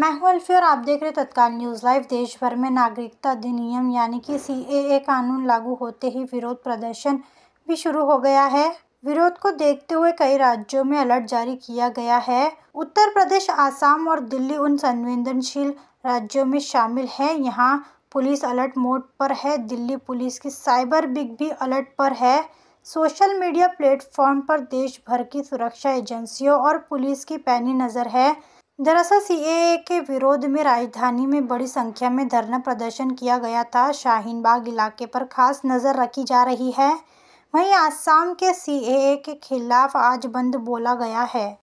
मैं हूं और आप देख रहे तत्काल न्यूज़ लाइव देश भर में नागरिकता अधिनियम यानी कि सीएए कानून लागू होते ही विरोध प्रदर्शन भी शुरू हो गया है विरोध को देखते हुए कई राज्यों में अलर्ट जारी किया गया है उत्तर प्रदेश आसाम और दिल्ली उन संवेदनशील राज्यों में शामिल है यहाँ पुलिस अलर्ट मोड पर है दिल्ली पुलिस की साइबर बिग भी अलर्ट पर है सोशल मीडिया प्लेटफॉर्म पर देश भर की सुरक्षा एजेंसियों और पुलिस की पैनी नज़र है दरअसल ए के विरोध में राजधानी में बड़ी संख्या में धरना प्रदर्शन किया गया था शाहीनबाग इलाके पर खास नज़र रखी जा रही है वहीं आसाम के सीएए के खिलाफ आज बंद बोला गया है